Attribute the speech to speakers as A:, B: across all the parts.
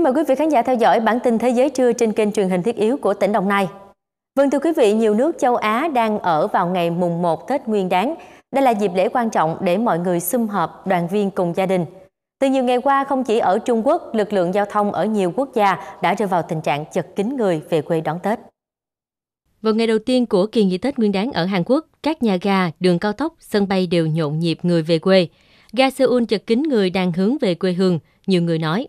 A: Kính mời quý vị khán giả theo dõi bản tin Thế giới trưa trên kênh truyền hình thiết yếu của tỉnh Đồng Nai. Vâng thưa quý vị, nhiều nước châu Á đang ở vào ngày mùng 1 Tết Nguyên Đán. Đây là dịp lễ quan trọng để mọi người sum họp đoàn viên cùng gia đình. Từ nhiều ngày qua, không chỉ ở Trung Quốc, lực lượng giao thông ở nhiều quốc gia đã rơi vào tình trạng chật kín người về quê đón Tết. Vào ngày đầu tiên của kỳ nghỉ Tết Nguyên Đán ở Hàn Quốc, các nhà ga, đường cao tốc, sân bay đều nhộn nhịp người về quê. Ga Seoul chật kín người đang hướng về quê hương, nhiều người nói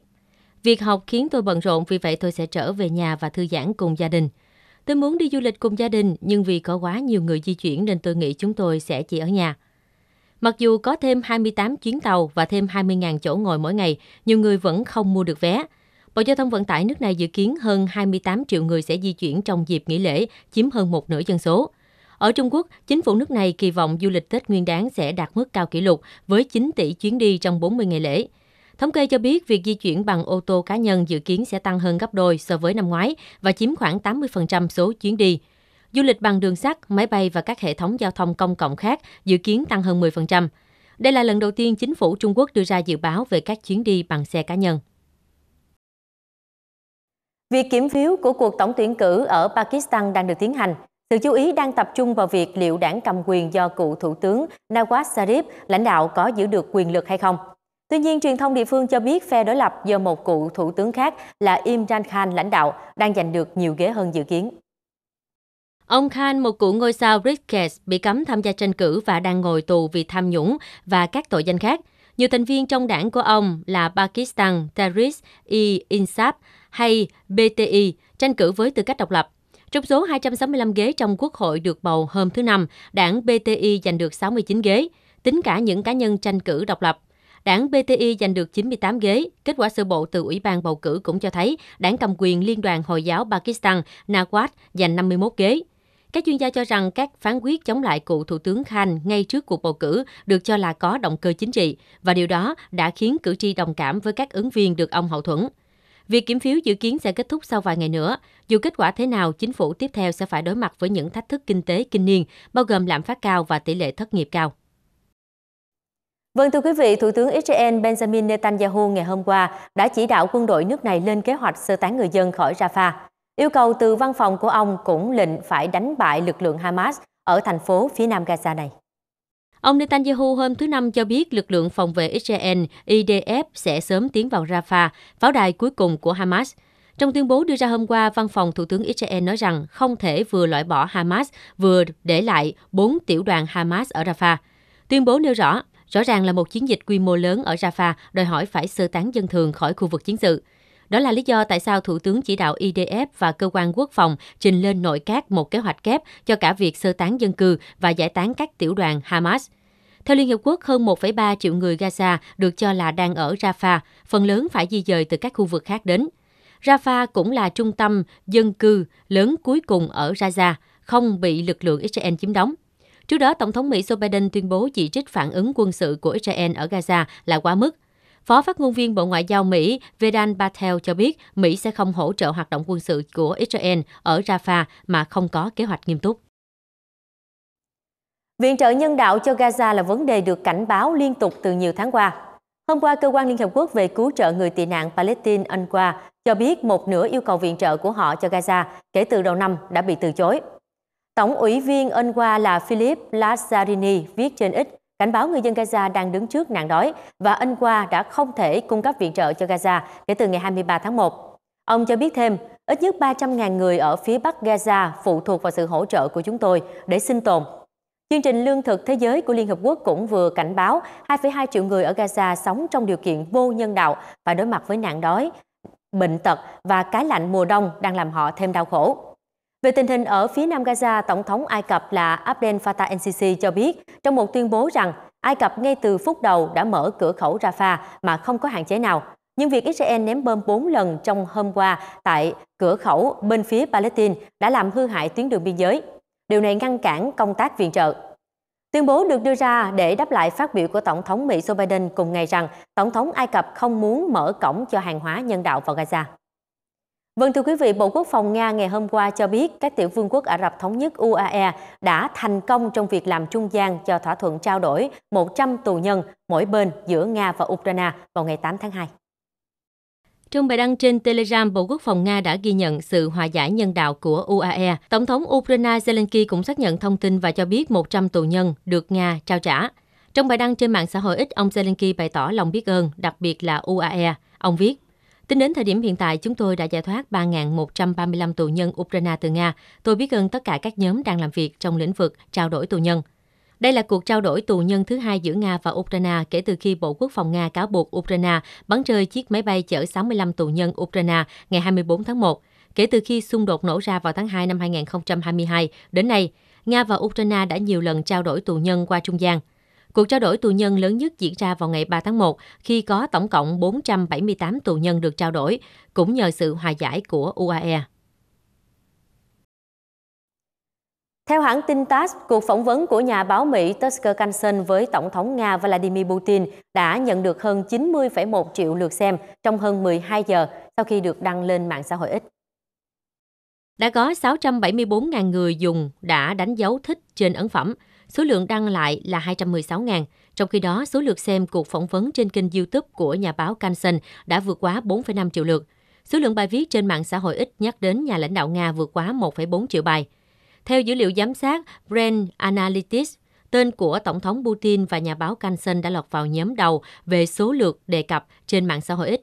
A: Việc học khiến tôi bận rộn vì vậy tôi sẽ trở về nhà và thư giãn cùng gia đình. Tôi muốn đi du lịch cùng gia đình nhưng vì có quá nhiều người di chuyển nên tôi nghĩ chúng tôi sẽ chỉ ở nhà. Mặc dù có thêm 28 chuyến tàu và thêm 20.000 chỗ ngồi mỗi ngày, nhiều người vẫn không mua được vé. Bộ Giao thông Vận tải nước này dự kiến hơn 28 triệu người sẽ di chuyển trong dịp nghỉ lễ, chiếm hơn một nửa dân số. Ở Trung Quốc, chính phủ nước này kỳ vọng du lịch Tết Nguyên đán sẽ đạt mức cao kỷ lục với 9 tỷ chuyến đi trong 40 ngày lễ. Thống kê cho biết việc di chuyển bằng ô tô cá nhân dự kiến sẽ tăng hơn gấp đôi so với năm ngoái và chiếm khoảng 80% số chuyến đi. Du lịch bằng đường sắt, máy bay và các hệ thống giao thông công cộng khác dự kiến tăng hơn 10%. Đây là lần đầu tiên chính phủ Trung Quốc đưa ra dự báo về các chuyến đi bằng xe cá nhân. Việc kiểm phiếu của cuộc tổng tuyển cử ở Pakistan đang được tiến hành. Sự chú ý đang tập trung vào việc liệu đảng cầm quyền do cựu Thủ tướng Nawaz Sharif lãnh đạo có giữ được quyền lực hay không. Tuy nhiên, truyền thông địa phương cho biết phe đối lập do một cựu thủ tướng khác là Imran Khan lãnh đạo đang giành được nhiều ghế hơn dự kiến. Ông Khan, một cựu ngôi sao Brickets, bị cấm tham gia tranh cử và đang ngồi tù vì tham nhũng và các tội danh khác. Nhiều thành viên trong đảng của ông là Pakistan Tehreek e Insaf hay BTI tranh cử với tư cách độc lập. Trong số 265 ghế trong Quốc hội được bầu hôm thứ Năm, đảng BTI giành được 69 ghế, tính cả những cá nhân tranh cử độc lập. Đảng PTI giành được 98 ghế. Kết quả sơ bộ từ Ủy ban bầu cử cũng cho thấy đảng cầm quyền Liên đoàn Hồi giáo Pakistan Nawaz giành 51 ghế. Các chuyên gia cho rằng các phán quyết chống lại cựu Thủ tướng Khan ngay trước cuộc bầu cử được cho là có động cơ chính trị và điều đó đã khiến cử tri đồng cảm với các ứng viên được ông hậu thuẫn. Việc kiểm phiếu dự kiến sẽ kết thúc sau vài ngày nữa. Dù kết quả thế nào, chính phủ tiếp theo sẽ phải đối mặt với những thách thức kinh tế kinh niên, bao gồm lạm phát cao và tỷ lệ thất nghiệp cao. Vâng thưa quý vị, Thủ tướng Israel Benjamin Netanyahu ngày hôm qua đã chỉ đạo quân đội nước này lên kế hoạch sơ tán người dân khỏi Rafah. Yêu cầu từ văn phòng của ông cũng lệnh phải đánh bại lực lượng Hamas ở thành phố phía nam Gaza này. Ông Netanyahu hôm thứ Năm cho biết lực lượng phòng vệ Israel IDF sẽ sớm tiến vào Rafah, pháo đài cuối cùng của Hamas. Trong tuyên bố đưa ra hôm qua, văn phòng Thủ tướng Israel nói rằng không thể vừa loại bỏ Hamas vừa để lại bốn tiểu đoàn Hamas ở Rafah. Tuyên bố nêu rõ, Rõ ràng là một chiến dịch quy mô lớn ở Rafah đòi hỏi phải sơ tán dân thường khỏi khu vực chiến sự. Đó là lý do tại sao Thủ tướng chỉ đạo IDF và cơ quan quốc phòng trình lên nội các một kế hoạch kép cho cả việc sơ tán dân cư và giải tán các tiểu đoàn Hamas. Theo Liên Hiệp Quốc, hơn 1,3 triệu người Gaza được cho là đang ở Rafah, phần lớn phải di dời từ các khu vực khác đến. Rafah cũng là trung tâm dân cư lớn cuối cùng ở Gaza, không bị lực lượng Israel chiếm đóng. Trước đó, Tổng thống Mỹ Joe Biden tuyên bố chỉ trích phản ứng quân sự của Israel ở Gaza là quá mức. Phó phát ngôn viên Bộ Ngoại giao Mỹ Vedan Patel cho biết Mỹ sẽ không hỗ trợ hoạt động quân sự của Israel ở Rafah mà không có kế hoạch nghiêm túc. Viện trợ nhân đạo cho Gaza là vấn đề được cảnh báo liên tục từ nhiều tháng qua. Hôm qua, Cơ quan Liên Hợp Quốc về cứu trợ người tị nạn Palestine UNRWA cho biết một nửa yêu cầu viện trợ của họ cho Gaza kể từ đầu năm đã bị từ chối. Tổng ủy viên qua là Philip Lazzarini viết trên ít cảnh báo người dân Gaza đang đứng trước nạn đói và qua đã không thể cung cấp viện trợ cho Gaza kể từ ngày 23 tháng 1. Ông cho biết thêm, ít nhất 300.000 người ở phía Bắc Gaza phụ thuộc vào sự hỗ trợ của chúng tôi để sinh tồn. Chương trình Lương thực Thế giới của Liên Hợp Quốc cũng vừa cảnh báo 2,2 triệu người ở Gaza sống trong điều kiện vô nhân đạo và đối mặt với nạn đói, bệnh tật và cái lạnh mùa đông đang làm họ thêm đau khổ. Về tình hình ở phía nam Gaza, Tổng thống Ai Cập là Abdel Fattah el-Sisi cho biết trong một tuyên bố rằng Ai Cập ngay từ phút đầu đã mở cửa khẩu Rafah mà không có hạn chế nào. Nhưng việc Israel ném bom 4 lần trong hôm qua tại cửa khẩu bên phía Palestine đã làm hư hại tuyến đường biên giới. Điều này ngăn cản công tác viện trợ. Tuyên bố được đưa ra để đáp lại phát biểu của Tổng thống Mỹ Joe Biden cùng ngày rằng Tổng thống Ai Cập không muốn mở cổng cho hàng hóa nhân đạo vào Gaza. Vâng thưa quý vị, Bộ Quốc phòng Nga ngày hôm qua cho biết các tiểu vương quốc Ả Rập Thống nhất UAE đã thành công trong việc làm trung gian cho thỏa thuận trao đổi 100 tù nhân mỗi bên giữa Nga và Ukraine vào ngày 8 tháng 2. Trong bài đăng trên Telegram, Bộ Quốc phòng Nga đã ghi nhận sự hòa giải nhân đạo của UAE. Tổng thống Ukraine Zelensky cũng xác nhận thông tin và cho biết 100 tù nhân được Nga trao trả. Trong bài đăng trên mạng xã hội X, ông Zelensky bày tỏ lòng biết ơn, đặc biệt là UAE. Ông viết, Tính đến thời điểm hiện tại, chúng tôi đã giải thoát 3.135 tù nhân Ukraine từ Nga. Tôi biết ơn tất cả các nhóm đang làm việc trong lĩnh vực trao đổi tù nhân. Đây là cuộc trao đổi tù nhân thứ hai giữa Nga và Ukraine kể từ khi Bộ Quốc phòng Nga cáo buộc Ukraine bắn rơi chiếc máy bay chở 65 tù nhân Ukraine ngày 24 tháng 1. Kể từ khi xung đột nổ ra vào tháng 2 năm 2022 đến nay, Nga và Ukraine đã nhiều lần trao đổi tù nhân qua trung gian. Cuộc trao đổi tù nhân lớn nhất diễn ra vào ngày 3 tháng 1 khi có tổng cộng 478 tù nhân được trao đổi, cũng nhờ sự hòa giải của UAE. Theo hãng tin TASS, cuộc phỏng vấn của nhà báo Mỹ Tucker Carlson với Tổng thống Nga Vladimir Putin đã nhận được hơn 90,1 triệu lượt xem trong hơn 12 giờ sau khi được đăng lên mạng xã hội X. Đã có 674.000 người dùng đã đánh dấu thích trên ấn phẩm, Số lượng đăng lại là 216.000, trong khi đó số lượt xem cuộc phỏng vấn trên kênh YouTube của nhà báo Kansen đã vượt quá 4,5 triệu lượt. Số lượng bài viết trên mạng xã hội ít nhắc đến nhà lãnh đạo Nga vượt quá 1,4 triệu bài. Theo dữ liệu giám sát Brand Analytics, tên của Tổng thống Putin và nhà báo Kansen đã lọt vào nhóm đầu về số lượt đề cập trên mạng xã hội ít.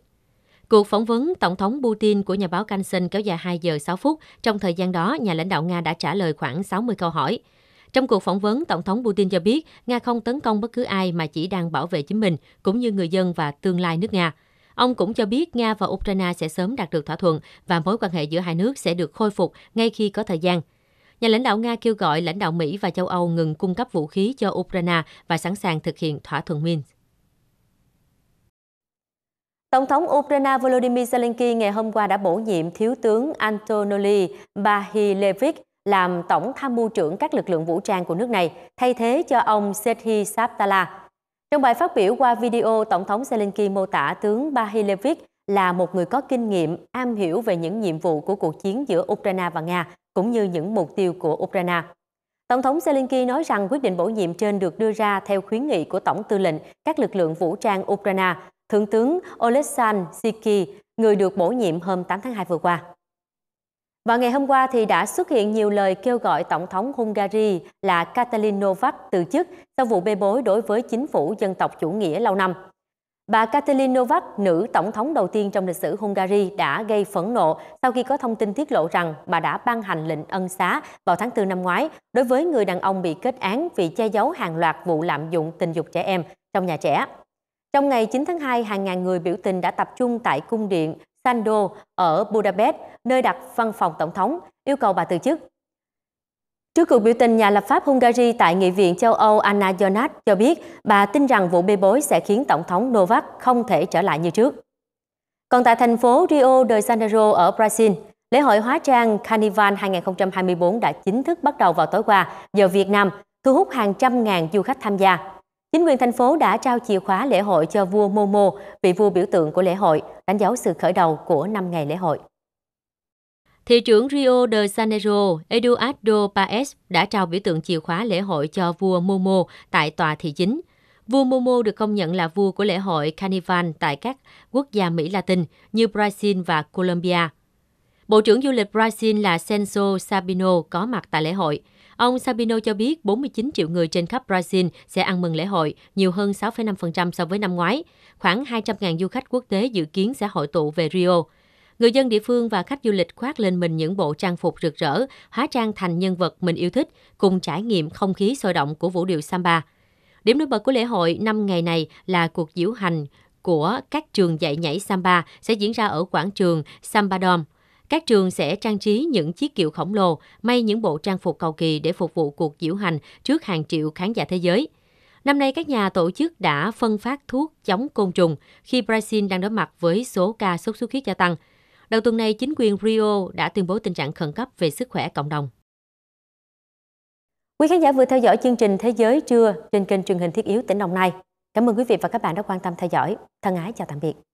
A: Cuộc phỏng vấn Tổng thống Putin của nhà báo Kansen kéo dài 2 giờ 6 phút. Trong thời gian đó, nhà lãnh đạo Nga đã trả lời khoảng 60 câu hỏi. Trong cuộc phỏng vấn, Tổng thống Putin cho biết Nga không tấn công bất cứ ai mà chỉ đang bảo vệ chính mình, cũng như người dân và tương lai nước Nga. Ông cũng cho biết Nga và Ukraine sẽ sớm đạt được thỏa thuận và mối quan hệ giữa hai nước sẽ được khôi phục ngay khi có thời gian. Nhà lãnh đạo Nga kêu gọi lãnh đạo Mỹ và châu Âu ngừng cung cấp vũ khí cho Ukraine và sẵn sàng thực hiện thỏa thuận Minsk. Tổng thống Ukraine Volodymyr Zelensky ngày hôm qua đã bổ nhiệm Thiếu tướng Antonoli Bahilevich làm tổng tham mưu trưởng các lực lượng vũ trang của nước này, thay thế cho ông Sethi Saptala. Trong bài phát biểu qua video, Tổng thống Zelensky mô tả tướng Bahilevich là một người có kinh nghiệm, am hiểu về những nhiệm vụ của cuộc chiến giữa Ukraine và Nga, cũng như những mục tiêu của Ukraine. Tổng thống Zelensky nói rằng quyết định bổ nhiệm trên được đưa ra theo khuyến nghị của Tổng tư lệnh các lực lượng vũ trang Ukraine, Thượng tướng Oleksandr Siki, người được bổ nhiệm hôm 8 tháng 2 vừa qua. Và ngày hôm qua thì đã xuất hiện nhiều lời kêu gọi Tổng thống Hungary là Katalin Novak từ chức sau vụ bê bối đối với chính phủ dân tộc chủ nghĩa lâu năm. Bà Katalin Novak, nữ tổng thống đầu tiên trong lịch sử Hungary, đã gây phẫn nộ sau khi có thông tin tiết lộ rằng bà đã ban hành lệnh ân xá vào tháng 4 năm ngoái đối với người đàn ông bị kết án vì che giấu hàng loạt vụ lạm dụng tình dục trẻ em trong nhà trẻ. Trong ngày 9 tháng 2, hàng ngàn người biểu tình đã tập trung tại cung điện Sando ở Budapest, nơi đặt văn phòng tổng thống, yêu cầu bà từ chức. Trước cuộc biểu tình, nhà lập pháp Hungary tại Nghị viện châu Âu Anna Jonat cho biết bà tin rằng vụ bê bối sẽ khiến Tổng thống Novak không thể trở lại như trước. Còn tại thành phố Rio de Janeiro ở Brazil, lễ hội hóa trang Carnival 2024 đã chính thức bắt đầu vào tối qua giờ Việt Nam, thu hút hàng trăm ngàn du khách tham gia. Chính quyền thành phố đã trao chìa khóa lễ hội cho vua Momo, vị vua biểu tượng của lễ hội, đánh dấu sự khởi đầu của 5 ngày lễ hội. Thị trưởng Rio de Janeiro Eduardo Paes đã trao biểu tượng chìa khóa lễ hội cho vua Momo tại tòa thị chính. Vua Momo được công nhận là vua của lễ hội Carnival tại các quốc gia Mỹ Latin như Brazil và Colombia. Bộ trưởng du lịch Brazil là Senso Sabino có mặt tại lễ hội. Ông Sabino cho biết 49 triệu người trên khắp Brazil sẽ ăn mừng lễ hội, nhiều hơn 6,5% so với năm ngoái. Khoảng 200.000 du khách quốc tế dự kiến sẽ hội tụ về Rio. Người dân địa phương và khách du lịch khoác lên mình những bộ trang phục rực rỡ, hóa trang thành nhân vật mình yêu thích, cùng trải nghiệm không khí sôi động của vũ điệu samba. Điểm nổi bật của lễ hội năm ngày này là cuộc diễu hành của các trường dạy nhảy samba sẽ diễn ra ở quảng trường Sambadom. Các trường sẽ trang trí những chiếc kiệu khổng lồ, may những bộ trang phục cầu kỳ để phục vụ cuộc diễu hành trước hàng triệu khán giả thế giới. Năm nay, các nhà tổ chức đã phân phát thuốc chống côn trùng khi Brazil đang đối mặt với số ca sốt xuất huyết gia tăng. Đầu tuần này, chính quyền Rio đã tuyên bố tình trạng khẩn cấp về sức khỏe cộng đồng. Quý khán giả vừa theo dõi chương trình Thế giới trưa trên kênh truyền hình thiết yếu tỉnh Đồng Nai. Cảm ơn quý vị và các bạn đã quan tâm theo dõi. Thân ái chào tạm biệt.